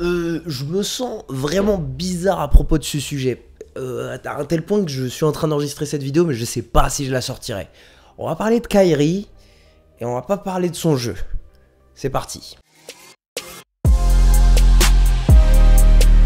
Euh, je me sens vraiment bizarre à propos de ce sujet. Euh, à un tel point que je suis en train d'enregistrer cette vidéo, mais je sais pas si je la sortirai. On va parler de Kairi et on va pas parler de son jeu. C'est parti.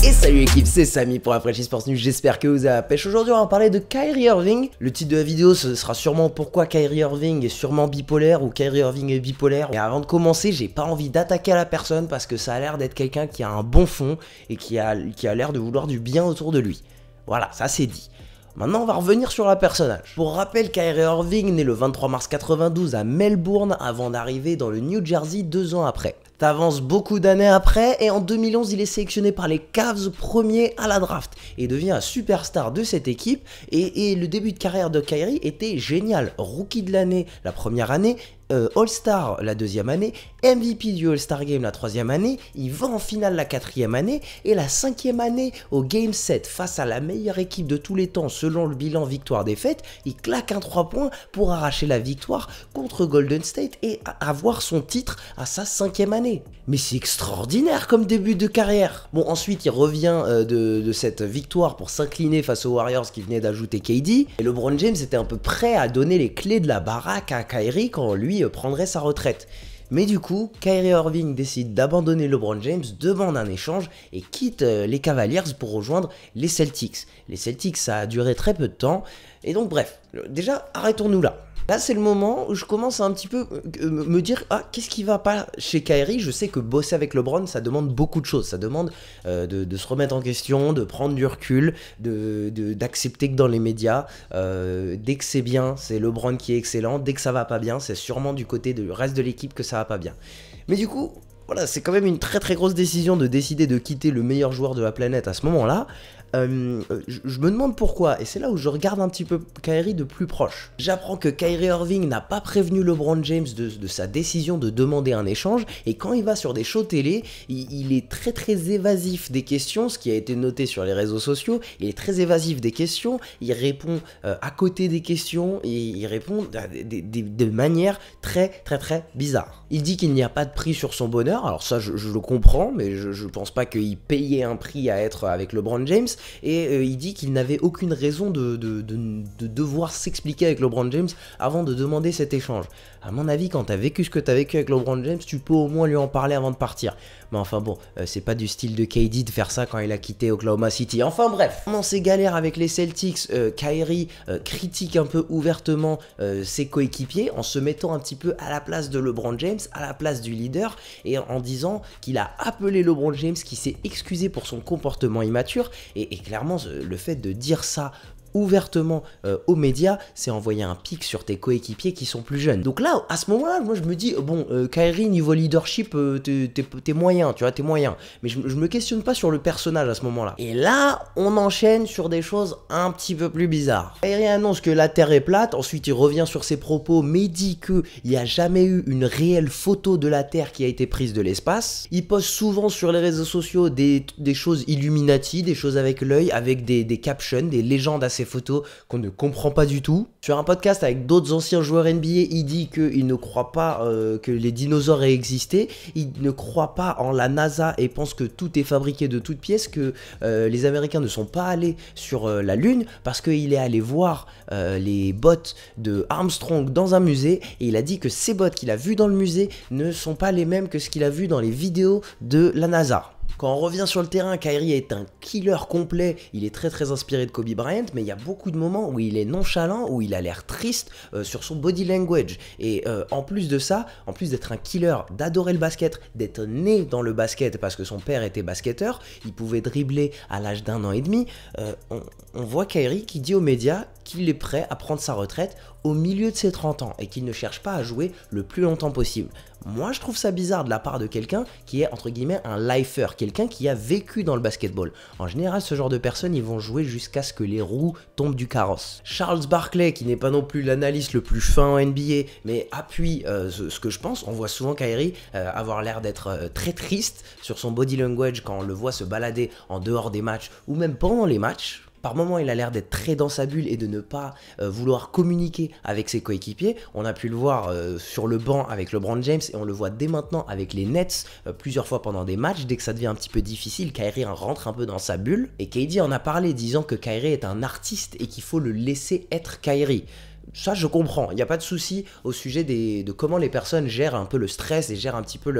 Et salut équipe, c'est Samy pour la Fresh Sports News, j'espère que vous avez la pêche. Aujourd'hui on va parler de Kyrie Irving. Le titre de la vidéo ce sera sûrement pourquoi Kyrie Irving est sûrement bipolaire ou Kyrie Irving est bipolaire. Et avant de commencer, j'ai pas envie d'attaquer à la personne parce que ça a l'air d'être quelqu'un qui a un bon fond et qui a, qui a l'air de vouloir du bien autour de lui. Voilà, ça c'est dit. Maintenant, on va revenir sur la personnage. Pour rappel, Kyrie Irving naît le 23 mars 92 à Melbourne avant d'arriver dans le New Jersey deux ans après. T'avances beaucoup d'années après et en 2011, il est sélectionné par les Cavs premier à la draft et devient un superstar de cette équipe. Et, le début de carrière de Kyrie était génial. Rookie de l'année la première année, euh, All-Star la deuxième année, MVP du All-Star Game la troisième année, il va en finale la quatrième année et la cinquième année au Game 7 face à la meilleure équipe de tous les temps selon le bilan victoire-défaite, il claque un 3 points pour arracher la victoire contre Golden State et avoir son titre à sa cinquième année. Mais c'est extraordinaire comme début de carrière. Bon, ensuite, il revient euh, de, cette victoire pour s'incliner face aux Warriors qui venaient d'ajouter KD. Et LeBron James était un peu prêt à donner les clés de la baraque à Kyrie quand lui euh, prendrait sa retraite. Mais du coup, Kyrie Irving décide d'abandonner LeBron James, demande un échange et quitte euh, les Cavaliers pour rejoindre les Celtics. Les Celtics, ça a duré très peu de temps. Et donc bref, déjà, arrêtons-nous là. Là, c'est le moment où je commence à un petit peu euh, me dire ah, qu'est-ce qui va pas chez Kyrie Je sais que bosser avec LeBron, ça demande beaucoup de choses. Ça demande euh, de, se remettre en question, de prendre du recul, d'accepter de, d'accepter que dans les médias, euh, dès que c'est bien, c'est LeBron qui est excellent. Dès que ça va pas bien, c'est sûrement du côté du reste de l'équipe que ça va pas bien. Mais du coup, voilà, c'est quand même une très très grosse décision de décider de quitter le meilleur joueur de la planète à ce moment-là, euh, euh, je, me demande pourquoi, et c'est là où je regarde un petit peu Kyrie de plus proche. J'apprends que Kyrie Irving n'a pas prévenu LeBron James de, sa décision de demander un échange, et quand il va sur des shows télé, il, est très très évasif des questions, ce qui a été noté sur les réseaux sociaux, il est très évasif des questions, il répond euh, à côté des questions, et il répond de, manière très très très bizarre. Il dit qu'il n'y a pas de prix sur son bonheur, alors ça je, le comprends, mais je, je pense pas qu'il payait un prix à être avec LeBron James, et euh, il dit qu'il n'avait aucune raison de, devoir s'expliquer avec LeBron James avant de demander cet échange. À mon avis, quand t'as vécu ce que t'as vécu avec LeBron James, tu peux au moins lui en parler avant de partir. Mais enfin bon, euh, c'est pas du style de KD de faire ça quand il a quitté Oklahoma City. Enfin bref, dans ses galères avec les Celtics, euh, Kyrie euh, critique un peu ouvertement ses coéquipiers en se mettant un petit peu à la place de LeBron James, à la place du leader, et en disant qu'il a appelé LeBron James, qui s'est excusé pour son comportement immature. Et, et clairement, le fait de dire ça ouvertement euh, aux médias, c'est envoyer un pic sur tes coéquipiers qui sont plus jeunes. Donc là, à ce moment-là, moi je me dis, bon, euh, Kyrie, niveau leadership, euh, t'es moyen, tu vois, t'es moyen. Mais je, me questionne pas sur le personnage à ce moment-là. Et là, on enchaîne sur des choses un petit peu plus bizarres. Kyrie annonce que la Terre est plate, ensuite il revient sur ses propos, mais dit qu'il n'y a jamais eu une réelle photo de la Terre qui a été prise de l'espace. Il poste souvent sur les réseaux sociaux des, choses Illuminati, des choses avec l'œil, avec des captions, des légendes assez photos qu'on ne comprend pas du tout. Sur un podcast avec d'autres anciens joueurs NBA, il dit qu'il ne croit pas euh, que les dinosaures aient existé, il ne croit pas en la NASA et pense que tout est fabriqué de toutes pièces, que euh, les Américains ne sont pas allés sur euh, la Lune parce qu'il est allé voir les bottes de Armstrong dans un musée et il a dit que ces bottes qu'il a vues dans le musée ne sont pas les mêmes que ce qu'il a vu dans les vidéos de la NASA. Quand on revient sur le terrain, Kyrie est un killer complet. Il est très très inspiré de Kobe Bryant, mais il y a beaucoup de moments où il est nonchalant, où il a l'air triste euh, sur son body language. Et euh, en plus de ça, en plus d'être un killer, d'adorer le basket, d'être né dans le basket parce que son père était basketteur, il pouvait dribbler à l'âge d'un an et demi, euh, on, on voit Kyrie qui dit aux médias qu'il est prêt à prendre sa retraite au milieu de ses 30 ans et qu'il ne cherche pas à jouer le plus longtemps possible. Moi, je trouve ça bizarre de la part de quelqu'un qui est entre guillemets un lifer, quelqu'un qui a vécu dans le basketball. En général, ce genre de personnes, ils vont jouer jusqu'à ce que les roues tombent du carrosse. Charles Barkley, qui n'est pas non plus l'analyste le plus fin en NBA, mais appuie euh, ce, que je pense. On voit souvent Kyrie euh, avoir l'air d'être euh, très triste sur son body language quand on le voit se balader en dehors des matchs ou même pendant les matchs par moments, il a l'air d'être très dans sa bulle et de ne pas euh, vouloir communiquer avec ses coéquipiers. On a pu le voir euh, sur le banc avec LeBron James et on le voit dès maintenant avec les Nets euh, plusieurs fois pendant des matchs. Dès que ça devient un petit peu difficile, Kyrie rentre un peu dans sa bulle. Et KD en a parlé disant que Kyrie est un artiste et qu'il faut le laisser être Kyrie ça, je comprends. Il n'y a pas de souci au sujet de comment les personnes gèrent un peu le stress et gèrent un petit peu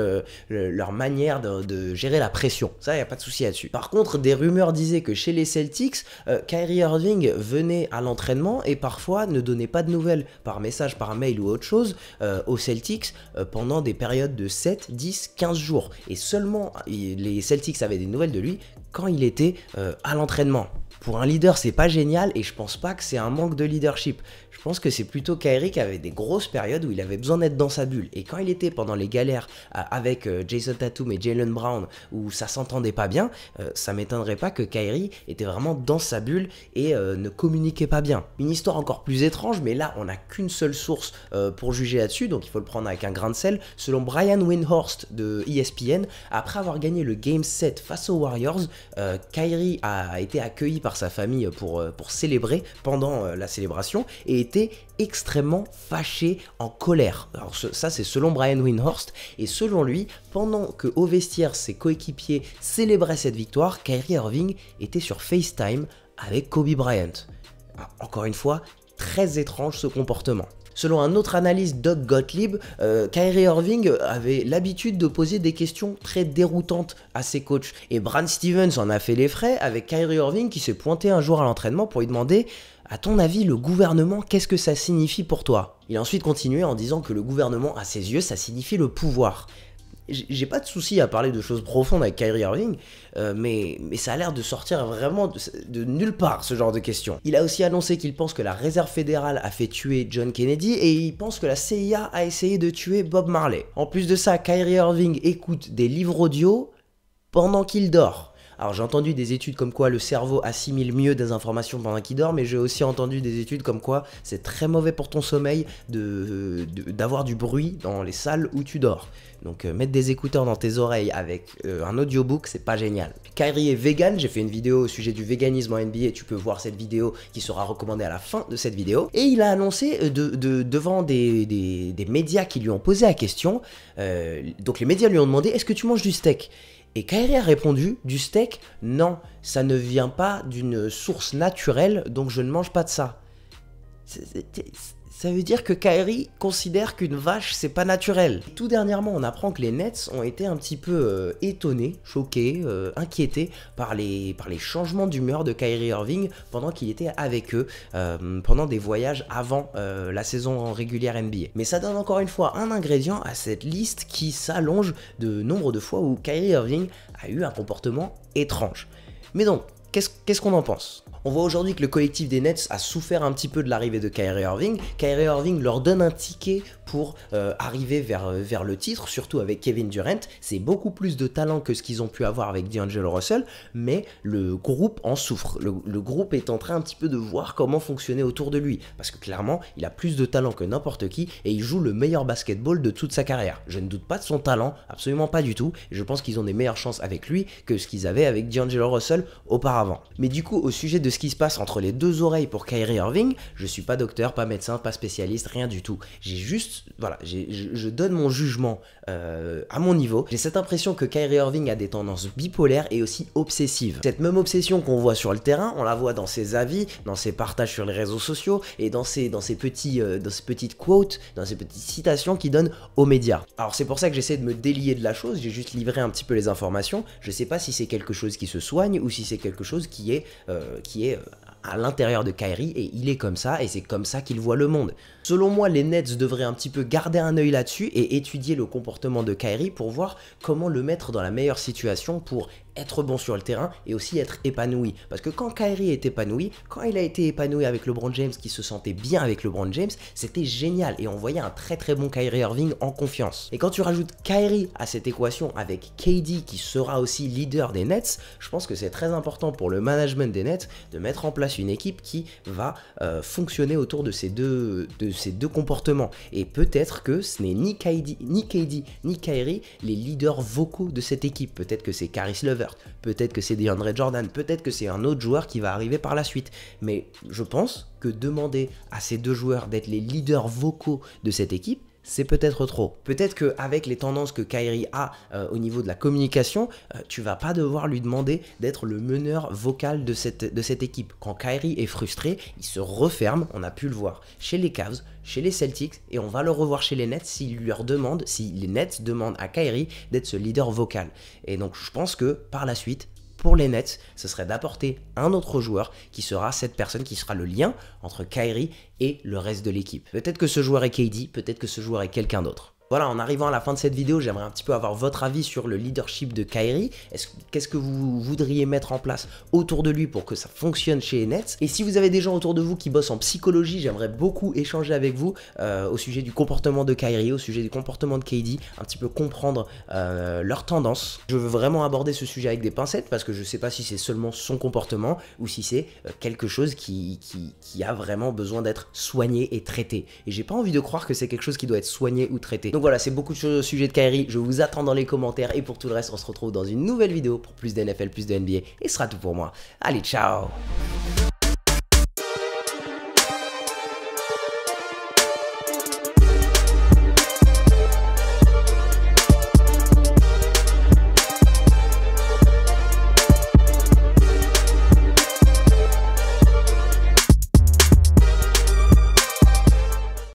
leur manière de, gérer la pression. Ça, il n'y a pas de souci là-dessus. Par contre, des rumeurs disaient que chez les Celtics, euh, Kyrie Irving venait à l'entraînement et parfois ne donnait pas de nouvelles par message, par mail ou autre chose euh, aux Celtics euh, pendant des périodes de 7, 10, 15 jours. Et seulement les Celtics avaient des nouvelles de lui quand il était à l'entraînement. Pour un leader, c'est pas génial et je pense pas que c'est un manque de leadership pense que c'est plutôt Kyrie qui avait des grosses périodes où il avait besoin d'être dans sa bulle. Et quand il était pendant les galères euh, avec euh, Jason Tatum et Jalen Brown, où ça s'entendait pas bien, euh, ça m'étonnerait pas que Kyrie était vraiment dans sa bulle et ne communiquait pas bien. Une histoire encore plus étrange, mais là, on n'a qu'une seule source pour juger là-dessus, donc il faut le prendre avec un grain de sel. Selon Brian Windhorst de ESPN, après avoir gagné le Game 7 face aux Warriors, Kyrie a été accueilli par sa famille pour, pour célébrer pendant la célébration et était extrêmement fâché, en colère. Alors ça c'est selon Brian Windhorst et selon lui, pendant que au vestiaire ses coéquipiers célébraient cette victoire, Kyrie Irving était sur FaceTime avec Kobe Bryant. Ah, encore une fois, très étrange ce comportement. Selon un autre analyste, Doug Gottlieb, euh, Kyrie Irving avait l'habitude de poser des questions très déroutantes à ses coachs. Et Bran Stevens en a fait les frais avec Kyrie Irving qui s'est pointé un jour à l'entraînement pour lui demander à ton avis, le gouvernement, qu'est-ce que ça signifie pour toi Il a ensuite continué en disant que le gouvernement, à ses yeux, ça signifie le pouvoir. J'ai pas de souci à parler de choses profondes avec Kyrie Irving, euh, mais, mais ça a l'air de sortir vraiment de, nulle part ce genre de questions. Il a aussi annoncé qu'il pense que la réserve fédérale a fait tuer John Kennedy et il pense que la CIA a essayé de tuer Bob Marley. En plus de ça, Kyrie Irving écoute des livres audio pendant qu'il dort. Alors j'ai entendu des études comme quoi le cerveau assimile mieux des informations pendant qu'il dort, mais j'ai aussi entendu des études comme quoi c'est très mauvais pour ton sommeil d'avoir du bruit dans les salles où tu dors. Donc euh, mettre des écouteurs dans tes oreilles avec euh, un audiobook, c'est pas génial. Kyrie est vegan, j'ai fait une vidéo au sujet du véganisme en NBA, tu peux voir cette vidéo qui sera recommandée à la fin de cette vidéo. Et il a annoncé euh, devant des, médias qui lui ont posé la question, donc les médias lui ont demandé est-ce que tu manges du steak et Kairi a répondu, du steak Non, ça ne vient pas d'une source naturelle, donc je ne mange pas de ça. Ça veut dire que Kyrie considère qu'une vache c'est pas naturel. Tout dernièrement, on apprend que les Nets ont été un petit peu euh, étonnés, choqués, euh, inquiétés par les, par les changements d'humeur de Kyrie Irving pendant qu'il était avec eux, euh, pendant des voyages avant la saison régulière NBA. Mais ça donne encore une fois un ingrédient à cette liste qui s'allonge de nombre de fois où Kyrie Irving a eu un comportement étrange. Mais donc, qu'est-ce que... Qu'est-ce qu'on en pense On voit aujourd'hui que le collectif des Nets a souffert un petit peu de l'arrivée de Kyrie Irving. Kyrie Irving leur donne un ticket pour euh, arriver vers, euh, vers le titre, surtout avec Kevin Durant. C'est beaucoup plus de talent que ce qu'ils ont pu avoir avec D'Angelo Russell, mais le groupe en souffre. Le, le, groupe est en train un petit peu de voir comment fonctionner autour de lui, parce que clairement, il a plus de talent que n'importe qui et il joue le meilleur basketball de toute sa carrière. Je ne doute pas de son talent, absolument pas du tout. Je pense qu'ils ont des meilleures chances avec lui que ce qu'ils avaient avec D'Angelo Russell auparavant. Mais du coup, au sujet de ce qui se passe entre les deux oreilles pour Kyrie Irving, je suis pas docteur, pas médecin, pas spécialiste, rien du tout. J'ai juste, voilà, je, donne mon jugement euh, à mon niveau. J'ai cette impression que Kyrie Irving a des tendances bipolaires et aussi obsessives. Cette même obsession qu'on voit sur le terrain, on la voit dans ses avis, dans ses partages sur les réseaux sociaux et dans ses, dans ses petits, euh, dans ces petites quotes, dans ses petites citations qu'il donne aux médias. Alors c'est pour ça que j'essaie de me délier de la chose. J'ai juste livré un petit peu les informations. Je sais pas si c'est quelque chose qui se soigne ou si c'est quelque chose qui qui est, euh, euh, à l'intérieur de Kyrie et il est comme ça et c'est comme ça qu'il voit le monde. Selon moi, les Nets devraient un petit peu garder un œil là-dessus et étudier le comportement de Kyrie pour voir comment le mettre dans la meilleure situation pour être bon sur le terrain et aussi être épanoui. Parce que quand Kyrie est épanoui, quand il a été épanoui avec LeBron James, qui se sentait bien avec LeBron James, c'était génial et on voyait un très très bon Kyrie Irving en confiance. Et quand tu rajoutes Kyrie à cette équation avec KD qui sera aussi leader des Nets, je pense que c'est très important pour le management des Nets de mettre en place une équipe qui va euh, fonctionner autour de ces deux, de ces deux comportements. Et peut-être que ce n'est ni KD, ni KD, ni Kyrie les leaders vocaux de cette équipe. Peut-être que c'est Caris Levert, peut-être que c'est DeAndre Jordan, peut-être que c'est un autre joueur qui va arriver par la suite. Mais je pense que demander à ces deux joueurs d'être les leaders vocaux de cette équipe, c'est peut-être trop. Peut-être qu'avec les tendances que Kyrie a euh, au niveau de la communication, tu euh, tu vas pas devoir lui demander d'être le meneur vocal de cette, de cette équipe. Quand Kyrie est frustré, il se referme, on a pu le voir chez les Cavs, chez les Celtics, et on va le revoir chez les Nets s'il leur demande, si les Nets demandent à Kyrie d'être ce leader vocal. Et donc je pense que par la suite, pour les Nets, ce serait d'apporter un autre joueur qui sera cette personne qui sera le lien entre Kyrie et le reste de l'équipe. Peut-être que ce joueur est KD, peut-être que ce joueur est quelqu'un d'autre. Voilà, en arrivant à la fin de cette vidéo, j'aimerais un petit peu avoir votre avis sur le leadership de Kairi Qu'est-ce que vous voudriez mettre en place autour de lui pour que ça fonctionne chez Nets Et si vous avez des gens autour de vous qui bossent en psychologie, j'aimerais beaucoup échanger avec vous euh, au sujet du comportement de Kairi, au sujet du comportement de KD, un petit peu comprendre euh, leurs tendances. Je veux vraiment aborder ce sujet avec des pincettes parce que je ne sais pas si c'est seulement son comportement ou si c'est euh, quelque chose qui, qui a vraiment besoin d'être soigné et traité. Et j'ai pas envie de croire que c'est quelque chose qui doit être soigné ou traité. Donc voilà, c'est beaucoup de choses au sujet de Kyrie. Je vous attends dans les commentaires. Et pour tout le reste, on se retrouve dans une nouvelle vidéo pour plus d'NFL, plus de NBA. Et ce sera tout pour moi. Allez, ciao